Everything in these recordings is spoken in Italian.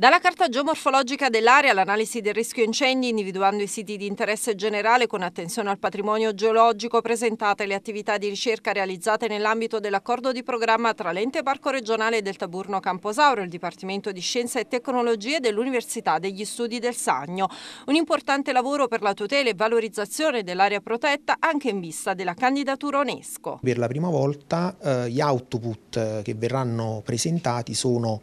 Dalla carta geomorfologica dell'area all'analisi del rischio incendi, individuando i siti di interesse generale con attenzione al patrimonio geologico, presentate le attività di ricerca realizzate nell'ambito dell'accordo di programma tra l'ente parco regionale del Taburno Camposauro e il Dipartimento di Scienza e Tecnologie dell'Università degli Studi del Sagno. Un importante lavoro per la tutela e valorizzazione dell'area protetta anche in vista della candidatura UNESCO. Per la prima volta eh, gli output eh, che verranno presentati sono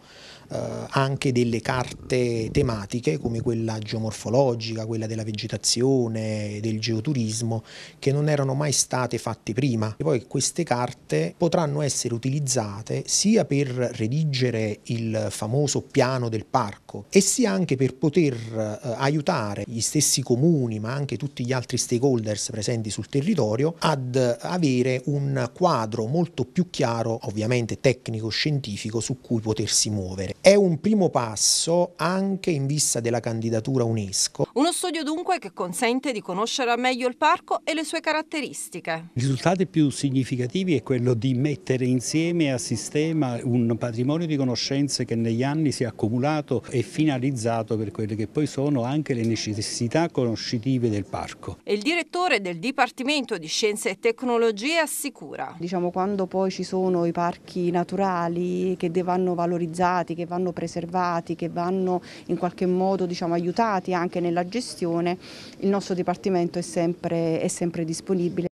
eh, anche delle carte tematiche come quella geomorfologica, quella della vegetazione, del geoturismo, che non erano mai state fatte prima. E poi queste carte potranno essere utilizzate sia per redigere il famoso piano del parco e sia anche per poter eh, aiutare gli stessi comuni, ma anche tutti gli altri stakeholders presenti sul territorio, ad avere un quadro molto più chiaro, ovviamente tecnico-scientifico, su cui potersi muovere. È un primo passo basso anche in vista della candidatura UNESCO. Uno studio dunque che consente di conoscere al meglio il parco e le sue caratteristiche. I risultati più significativi è quello di mettere insieme a sistema un patrimonio di conoscenze che negli anni si è accumulato e finalizzato per quelle che poi sono anche le necessità conoscitive del parco. E il direttore del Dipartimento di Scienze e Tecnologie assicura. Diciamo quando poi ci sono i parchi naturali che vanno valorizzati, che vanno preservati, che che vanno in qualche modo diciamo, aiutati anche nella gestione, il nostro Dipartimento è sempre, è sempre disponibile.